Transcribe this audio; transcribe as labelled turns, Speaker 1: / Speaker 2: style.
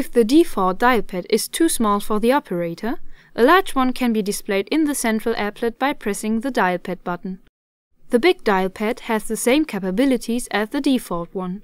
Speaker 1: If the default dial pad is too small for the operator, a large one can be displayed in the central applet by pressing the dial pad button. The big dial pad has the same capabilities as the default one,